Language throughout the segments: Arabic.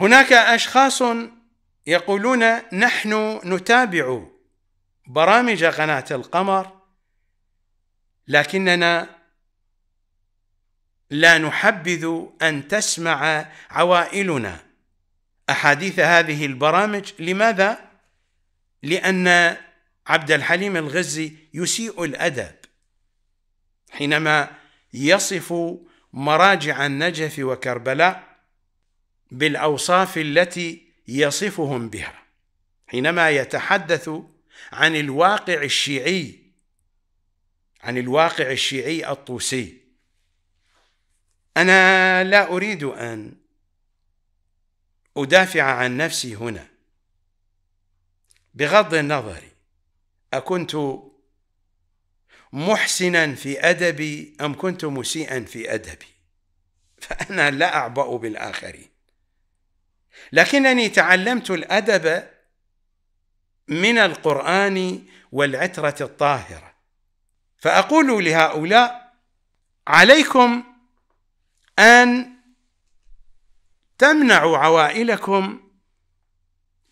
هناك اشخاص يقولون نحن نتابع برامج قناه القمر لكننا لا نحبذ ان تسمع عوائلنا احاديث هذه البرامج لماذا لان عبد الحليم الغزي يسيء الادب حينما يصف مراجع النجف وكربلاء بالاوصاف التي يصفهم بها حينما يتحدث عن الواقع الشيعي عن الواقع الشيعي الطوسي انا لا اريد ان ادافع عن نفسي هنا بغض النظر اكنت محسنا في ادبي ام كنت مسيئا في ادبي فانا لا اعبا بالاخرين لكنني تعلمت الادب من القران والعتره الطاهره فاقول لهؤلاء عليكم ان تمنعوا عوائلكم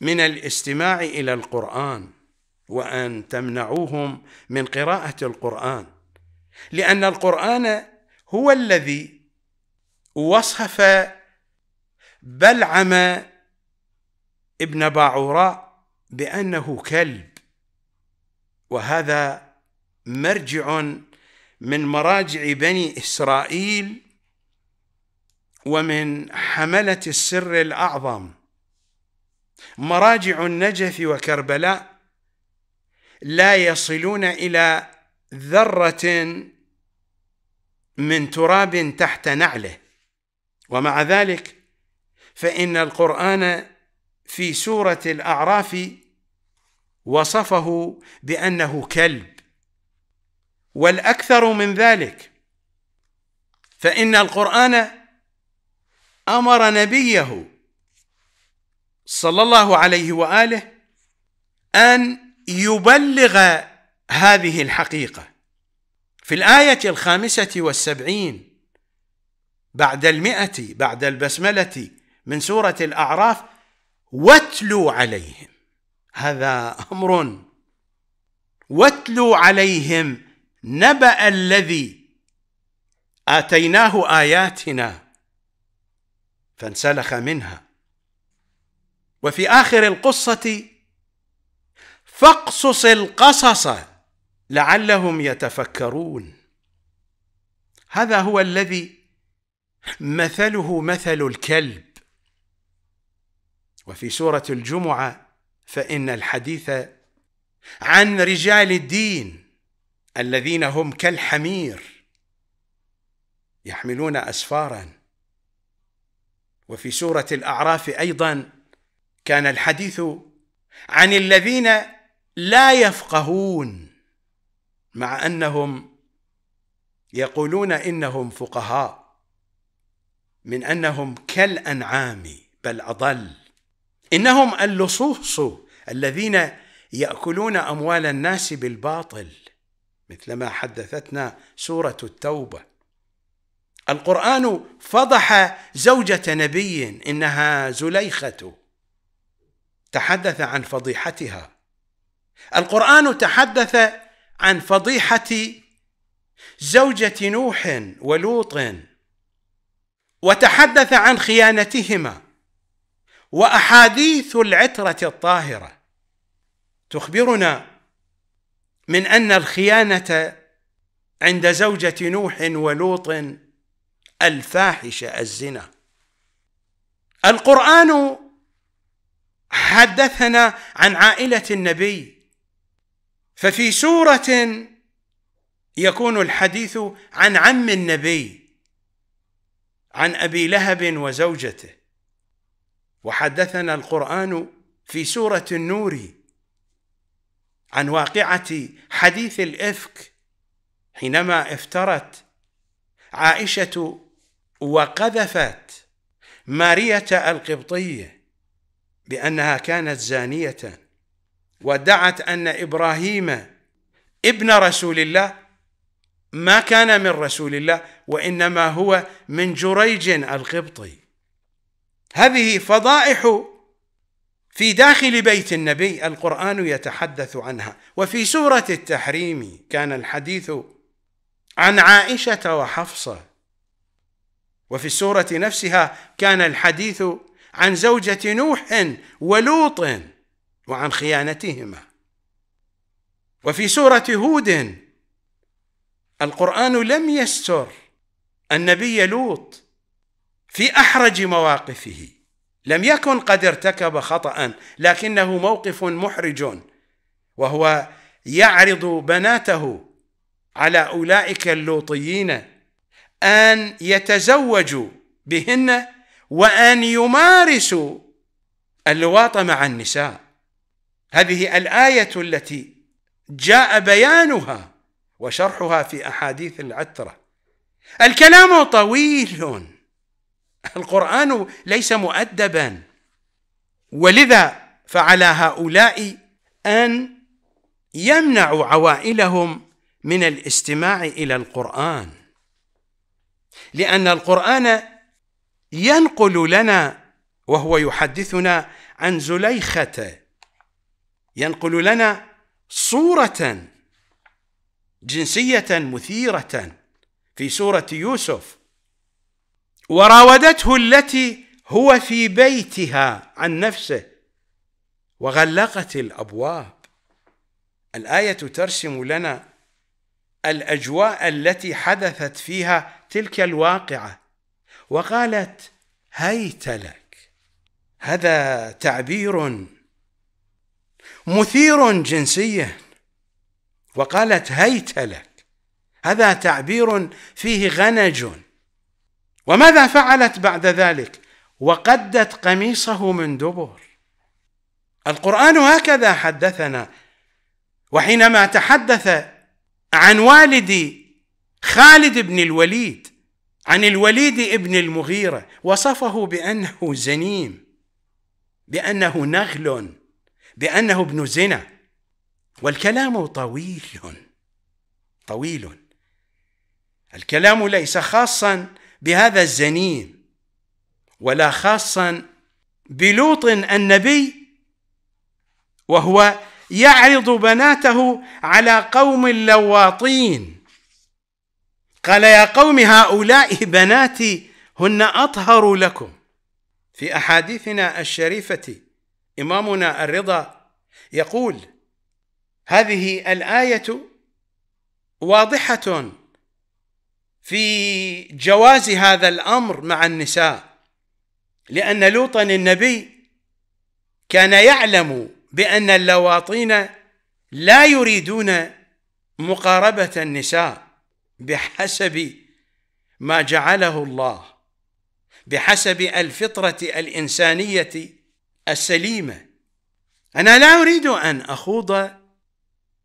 من الاستماع الى القران وان تمنعوهم من قراءه القران لان القران هو الذي وصف بلعم ابن باعوراء بأنه كلب وهذا مرجع من مراجع بني إسرائيل ومن حملة السر الأعظم مراجع النجف وكربلاء لا يصلون إلى ذرة من تراب تحت نعله ومع ذلك فإن القرآن في سورة الأعراف وصفه بأنه كلب والأكثر من ذلك فإن القرآن أمر نبيه صلى الله عليه وآله أن يبلغ هذه الحقيقة في الآية الخامسة والسبعين بعد المئة بعد البسملة من سوره الاعراف واتلو عليهم هذا امر واتلو عليهم نبا الذي اتيناه اياتنا فانسلخ منها وفي اخر القصه فاقصص القصص لعلهم يتفكرون هذا هو الذي مثله مثل الكلب وفي سوره الجمعه فان الحديث عن رجال الدين الذين هم كالحمير يحملون اسفارا وفي سوره الاعراف ايضا كان الحديث عن الذين لا يفقهون مع انهم يقولون انهم فقهاء من انهم كالانعام بل اضل انهم اللصوص الذين ياكلون اموال الناس بالباطل مثلما حدثتنا سوره التوبه القران فضح زوجه نبي انها زليخه تحدث عن فضيحتها القران تحدث عن فضيحه زوجه نوح ولوط وتحدث عن خيانتهما واحاديث العتره الطاهره تخبرنا من ان الخيانه عند زوجه نوح ولوط الفاحشه الزنا القران حدثنا عن عائله النبي ففي سوره يكون الحديث عن عم النبي عن ابي لهب وزوجته وحدثنا القرآن في سورة النور عن واقعة حديث الإفك حينما افترت عائشة وقذفت مارية القبطية بأنها كانت زانية وادعت أن إبراهيم ابن رسول الله ما كان من رسول الله وإنما هو من جريج القبطي هذه فضائح في داخل بيت النبي القرآن يتحدث عنها وفي سورة التحريم كان الحديث عن عائشة وحفصة وفي السورة نفسها كان الحديث عن زوجة نوح ولوط وعن خيانتهما وفي سورة هود القرآن لم يستر النبي لوط في احرج مواقفه لم يكن قد ارتكب خطا لكنه موقف محرج وهو يعرض بناته على اولئك اللوطيين ان يتزوجوا بهن وان يمارسوا اللواطه مع النساء هذه الايه التي جاء بيانها وشرحها في احاديث العتره الكلام طويل القرآن ليس مؤدبا ولذا فعلى هؤلاء أن يمنعوا عوائلهم من الاستماع إلى القرآن لأن القرآن ينقل لنا وهو يحدثنا عن زليخة ينقل لنا صورة جنسية مثيرة في سورة يوسف وراودته التي هو في بيتها عن نفسه وغلقت الابواب الايه ترسم لنا الاجواء التي حدثت فيها تلك الواقعه وقالت هيت لك هذا تعبير مثير جنسيا وقالت هيت لك هذا تعبير فيه غنج وماذا فعلت بعد ذلك وقدت قميصه من دبر القران هكذا حدثنا وحينما تحدث عن والد خالد بن الوليد عن الوليد بن المغيره وصفه بانه زنيم بانه نغل بانه ابن زنا والكلام طويل طويل الكلام ليس خاصا بهذا الزنين ولا خاصا بلوط النبي وهو يعرض بناته على قوم لواطين قال يا قوم هؤلاء بناتي هن اطهر لكم في احاديثنا الشريفه امامنا الرضا يقول هذه الايه واضحه في جواز هذا الامر مع النساء لان لوطا النبي كان يعلم بان اللواطين لا يريدون مقاربه النساء بحسب ما جعله الله بحسب الفطره الانسانيه السليمه انا لا اريد ان اخوض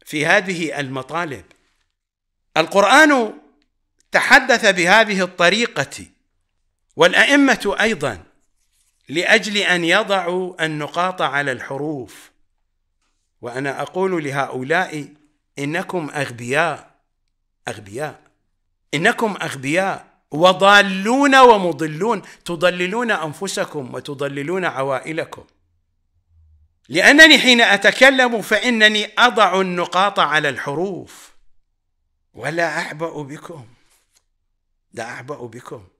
في هذه المطالب القران تحدث بهذه الطريقه والائمه ايضا لاجل ان يضعوا النقاط على الحروف وانا اقول لهؤلاء انكم اغبياء اغبياء انكم اغبياء وضالون ومضلون تضللون انفسكم وتضللون عوائلكم لانني حين اتكلم فانني اضع النقاط على الحروف ولا اعبا بكم لا أعبأ بكم